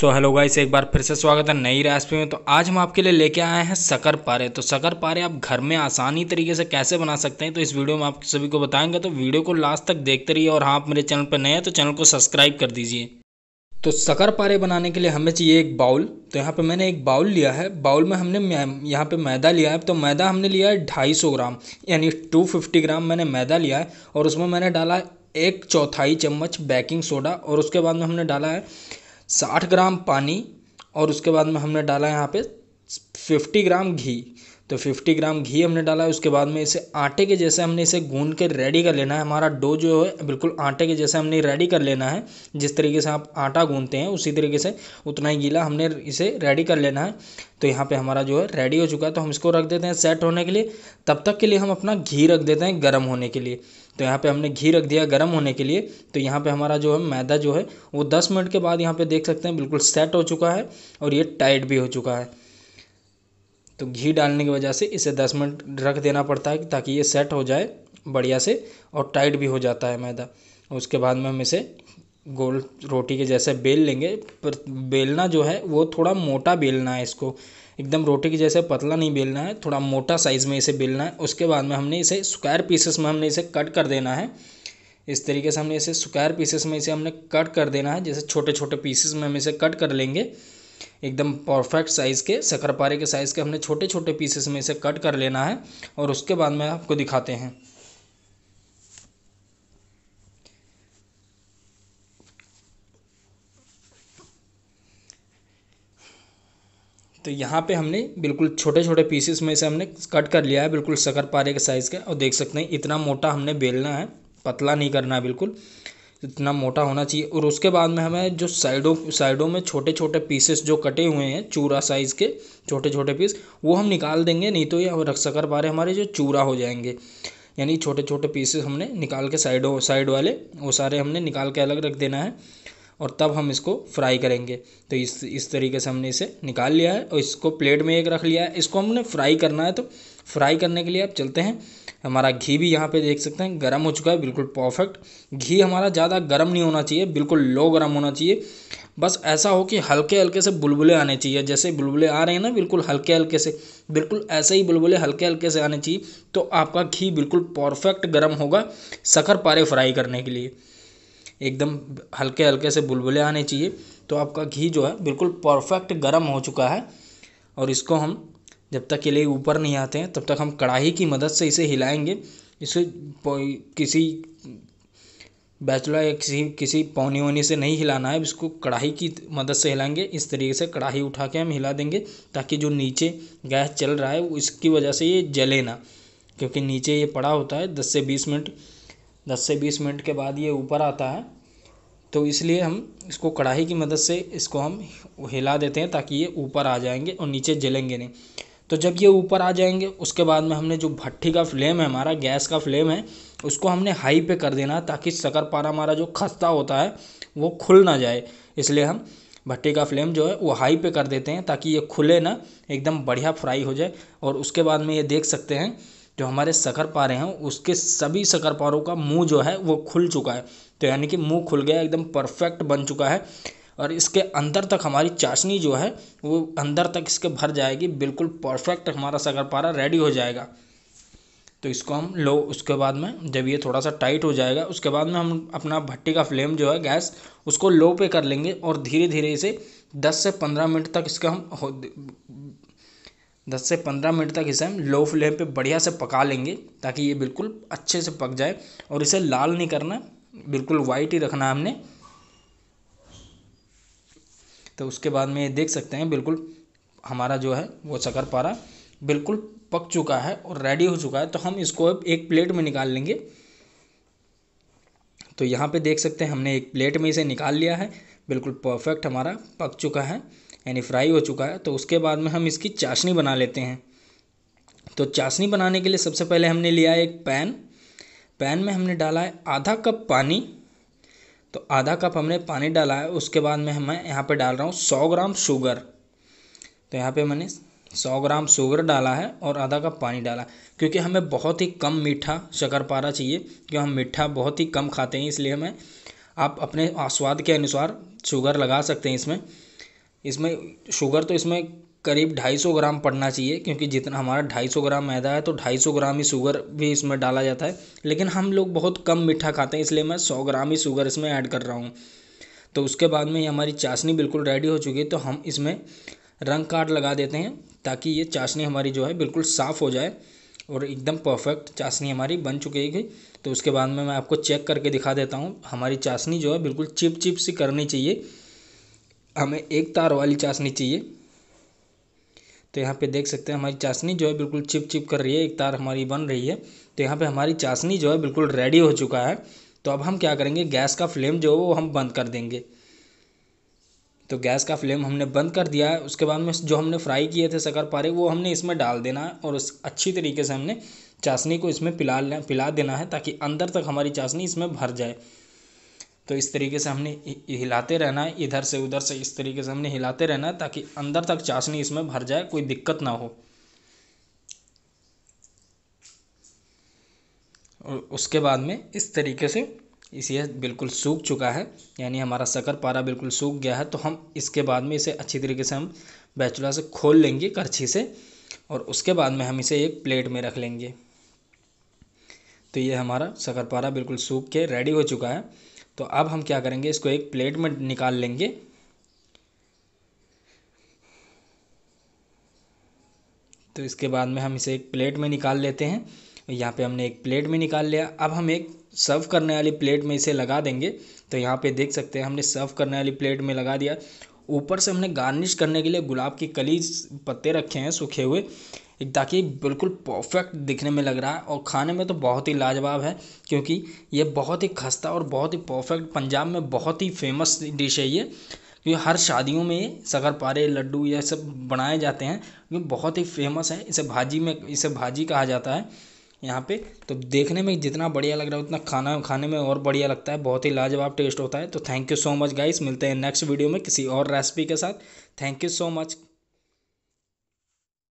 so hello guys एक बार फिर से स्वागत है नई रेसिपी में तो आज हम आपके लिए लेके आए हैं शकर पारे तो शकर पारे आप घर में आसानी तरीके से कैसे बना सकते हैं तो इस वीडियो में आप सभी को बताएंगे तो वीडियो को लास्ट तक देखते रहिए और हाँ आप मेरे चैनल पर नए हैं तो चैनल को सब्सक्राइब कर दीजिए तो शकर पारे बनाने के लिए हमें चाहिए एक बाउल तो यहाँ पे मैंने एक बाउल लिया है बाउल में हमने यहाँ पे मैदा लिया है तो मैदा हमने लिया है ढाई सौ ग्राम यानी टू फिफ्टी ग्राम मैंने मैदा लिया है और उसमें मैंने डाला है एक चौथाई चम्मच बेकिंग सोडा और उसके बाद में हमने डाला है साठ ग्राम पानी और उसके बाद में हमने डाला यहाँ पे फिफ्टी ग्राम घी तो 50 ग्राम घी हमने डाला है उसके बाद में इसे आटे के जैसे हमने इसे गून के रेडी कर लेना है हमारा डो जो है बिल्कुल आटे के जैसे हमने रेडी कर लेना है जिस तरीके से आप आटा गूंदते हैं उसी तरीके से उतना ही गीला हमने इसे रेडी कर लेना है तो यहाँ पे हमारा जो है रेडी हो चुका है तो हम इसको रख देते हैं सेट होने के लिए तब तक के लिए हम अपना घी रख देते हैं गर्म होने के लिए तो यहाँ पे हमने घी रख दिया गर्म होने के लिए तो यहाँ पे हमारा जो है मैदा जो है वो 10 मिनट के बाद यहाँ पे देख सकते हैं बिल्कुल सेट हो चुका है और ये टाइट भी हो चुका है तो घी डालने की वजह से इसे दस मिनट रख देना पड़ता है ताकि ये सेट हो जाए बढ़िया से और टाइट भी हो जाता है मैदा उसके बाद में हम इसे गोल रोटी के जैसे बेल लेंगे पर बेलना जो है वो थोड़ा मोटा बेलना है इसको एकदम रोटी के जैसे पतला नहीं बेलना है थोड़ा मोटा साइज़ में इसे बेलना है उसके बाद में हमने इसे स्क्वायर पीसेस में हमने इसे कट कर देना है इस तरीके से हमने इसे स्क्वायर पीसेस में इसे हमने कट कर देना है जैसे छोटे छोटे पीसेस में हम इसे कट कर लेंगे एकदम परफेक्ट साइज़ के शकरपारे के साइज़ के हमने छोटे छोटे पीसेस में इसे कट कर लेना है और उसके बाद में आपको दिखाते हैं तो यहाँ पे हमने बिल्कुल छोटे छोटे पीसेस में से हमने कट कर लिया है बिल्कुल शकरपारे पारे के साइज़ के और देख सकते हैं इतना मोटा हमने बेलना है पतला नहीं करना है बिल्कुल इतना मोटा होना चाहिए और उसके बाद में हमें जो साइडों साइडों में छोटे छोटे पीसेस जो कटे हुए हैं चूरा साइज़ के छोटे छोटे पीस वो हम निकाल देंगे नहीं तो ये रख सकर पा रहे हमारे जो चूरा हो जाएंगे यानी छोटे छोटे पीसेस हमने निकाल के साइडों साइड वाले वो सारे हमने निकाल के अलग रख देना है और तब हम इसको फ्राई करेंगे तो इस इस तरीके से हमने इसे निकाल लिया है और इसको प्लेट में एक रख लिया है इसको हमने फ्राई करना है तो फ्राई करने के लिए आप चलते हैं हमारा घी भी यहाँ पे देख सकते हैं गर्म हो चुका है बिल्कुल परफेक्ट घी हमारा ज़्यादा गर्म नहीं होना चाहिए बिल्कुल लो गर्म होना चाहिए बस ऐसा हो कि हल्के हल्के से बुलबुले आने चाहिए जैसे बुलबुले आ रहे हैं ना बिल्कुल हल्के हल्के से बिल्कुल ऐसे ही बुलबुले हल्के हल्के से आने चाहिए तो आपका घी बिल्कुल परफेक्ट गर्म होगा शकर पारे फ्राई करने के लिए एकदम हल्के हल्के से बुलबुले आने चाहिए तो आपका घी जो है बिल्कुल परफेक्ट गर्म हो चुका है और इसको हम जब तक के लिए ऊपर नहीं आते हैं तब तक हम कढ़ाई की मदद से इसे हिलाएंगे इसे किसी बैचलर या किसी किसी पौनी वोनी से नहीं हिलाना है इसको कढ़ाई की मदद से हिलाएंगे इस तरीके से कढ़ाई उठा के हम हिला देंगे ताकि जो नीचे गैस चल रहा है इसकी वजह से ये जले ना क्योंकि नीचे ये पड़ा होता है दस से बीस मिनट दस से बीस मिनट के बाद ये ऊपर आता है तो इसलिए हम इसको कढ़ाई की मदद से इसको हम हिला देते हैं ताकि ये ऊपर आ जाएंगे और नीचे जलेंगे नहीं तो जब ये ऊपर आ जाएंगे उसके बाद में हमने जो भट्टी का फ्लेम है हमारा गैस का फ्लेम है उसको हमने हाई पे कर देना है ताकि पारा हमारा जो खस्ता होता है वो खुल ना जाए इसलिए हम भट्टी का फ्लेम जो है वो हाई पे कर देते हैं ताकि ये खुले ना एकदम बढ़िया फ्राई हो जाए और उसके बाद में ये देख सकते हैं जो हमारे सकर पारे हैं उसके सभी सकर पारों का मुंह जो है वो खुल चुका है तो यानी कि मुंह खुल गया एकदम परफेक्ट बन चुका है और इसके अंदर तक हमारी चाशनी जो है वो अंदर तक इसके भर जाएगी बिल्कुल परफेक्ट हमारा सकर पारा रेडी हो जाएगा तो इसको हम लो उसके बाद में जब ये थोड़ा सा टाइट हो जाएगा उसके बाद में हम अपना भट्टी का फ्लेम जो है गैस उसको लो पे कर लेंगे और धीरे धीरे इसे 10 से 15 मिनट तक इसका हम दस से पंद्रह मिनट तक इसे हम लो फ्लेम पे बढ़िया से पका लेंगे ताकि ये बिल्कुल अच्छे से पक जाए और इसे लाल नहीं करना बिल्कुल वाइट ही रखना हमने तो उसके बाद में ये देख सकते हैं बिल्कुल हमारा जो है वो शकर पारा बिल्कुल पक चुका है और रेडी हो चुका है तो हम इसको एक प्लेट में निकाल लेंगे तो यहाँ पे देख सकते हैं हमने एक प्लेट में इसे निकाल लिया है बिल्कुल परफेक्ट हमारा पक चुका है यानी फ्राई हो चुका है तो उसके बाद में हम इसकी चाशनी बना लेते हैं तो चाशनी बनाने के लिए सबसे पहले हमने लिया है एक पैन पैन में हमने डाला है आधा कप पानी तो आधा कप हमने पानी डाला है उसके बाद में मैं यहाँ पर डाल रहा हूँ सौ ग्राम शुगर तो यहाँ पर मैंने सौ ग्राम शुगर डाला है और आधा कप पानी डाला क्योंकि हमें बहुत ही कम मीठा शक्करपारा चाहिए क्योंकि हम मीठा बहुत ही कम खाते हैं इसलिए हमें आप अपने स्वाद के अनुसार शुगर लगा सकते हैं इसमें इसमें शुगर तो इसमें करीब ढाई सौ ग्राम पड़ना चाहिए क्योंकि जितना हमारा ढाई सौ ग्राम मैदा है तो ढाई सौ ग्राम ही शुगर भी इसमें डाला जाता है लेकिन हम लोग बहुत कम मीठा खाते हैं इसलिए मैं सौ ग्राम ही शुगर इसमें ऐड कर रहा हूँ तो उसके बाद में ये हमारी चाशनी बिल्कुल रेडी हो चुकी है तो हम इसमें रंग कार्ड लगा देते हैं ताकि ये चाशनी हमारी जो है बिल्कुल साफ़ हो जाए और एकदम परफेक्ट चाशनी हमारी बन चुकी है तो उसके बाद में मैं आपको चेक करके दिखा देता हूँ हमारी चाशनी जो है बिल्कुल चिप चिप सी करनी चाहिए हमें एक तार वाली चाशनी चाहिए तो यहाँ पे देख सकते हैं हमारी चाशनी जो है बिल्कुल चिप चिप कर रही है एक तार हमारी बन रही है तो यहाँ पे हमारी चाशनी जो है बिल्कुल रेडी हो चुका है तो अब हम क्या करेंगे गैस का फ्लेम जो है वो हम बंद कर देंगे तो गैस का फ्लेम हमने बंद कर दिया है उसके बाद में जो हमने फ्राई किए थे शकर पारे वो हमने इसमें डाल देना है और उस अच्छी तरीके से हमने चाशनी को इसमें पिला पिला देना है ताकि अंदर तक हमारी चाशनी इसमें भर जाए तो इस तरीके से हमने हिलाते रहना है इधर से उधर से इस तरीके से हमने हिलाते रहना है ताकि अंदर तक चाशनी इसमें भर जाए कोई दिक्कत ना हो और उसके बाद में इस तरीके से इसे बिल्कुल सूख चुका है यानी हमारा शकर पारा बिल्कुल सूख गया है तो हम इसके बाद में इसे अच्छी तरीके से हम बैचुला से खोल लेंगे करछी से और उसके बाद में हम इसे एक प्लेट में रख लेंगे तो ये हमारा शकर पारा बिल्कुल सूख के रेडी हो चुका है तो अब हम क्या करेंगे इसको एक प्लेट में निकाल लेंगे तो इसके बाद में हम इसे एक प्लेट में निकाल लेते हैं यहाँ पे हमने एक प्लेट में निकाल लिया अब हम एक सर्व करने वाली प्लेट में इसे लगा देंगे तो यहाँ पे देख सकते हैं हमने सर्व करने वाली प्लेट में लगा दिया ऊपर से हमने गार्निश करने के लिए गुलाब के कली पत्ते रखे हैं सूखे हुए ताकि बिल्कुल परफेक्ट दिखने में लग रहा है और खाने में तो बहुत ही लाजवाब है क्योंकि ये बहुत ही खस्ता और बहुत ही परफेक्ट पंजाब में बहुत ही फेमस डिश है ये क्योंकि हर शादियों में ये सगर पारे लड्डू ये सब बनाए जाते हैं क्योंकि बहुत ही फेमस है इसे भाजी में इसे भाजी कहा जाता है यहाँ पे तो देखने में जितना बढ़िया लग रहा है उतना खाना खाने में और बढ़िया लगता है बहुत ही लाजवाब टेस्ट होता है तो thank you so much guys मिलते हैं नेक्स्ट वीडियो में किसी और रेसिपी के साथ थैंक यू सो मच